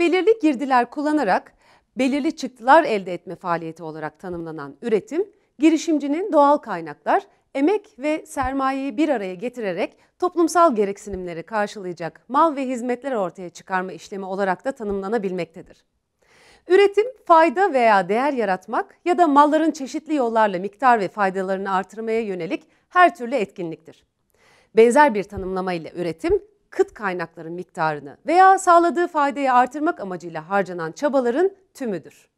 Belirli girdiler kullanarak belirli çıktılar elde etme faaliyeti olarak tanımlanan üretim, girişimcinin doğal kaynaklar, emek ve sermayeyi bir araya getirerek toplumsal gereksinimleri karşılayacak mal ve hizmetler ortaya çıkarma işlemi olarak da tanımlanabilmektedir. Üretim, fayda veya değer yaratmak ya da malların çeşitli yollarla miktar ve faydalarını artırmaya yönelik her türlü etkinliktir. Benzer bir tanımlama ile üretim, kıt kaynakların miktarını veya sağladığı faydayı artırmak amacıyla harcanan çabaların tümüdür.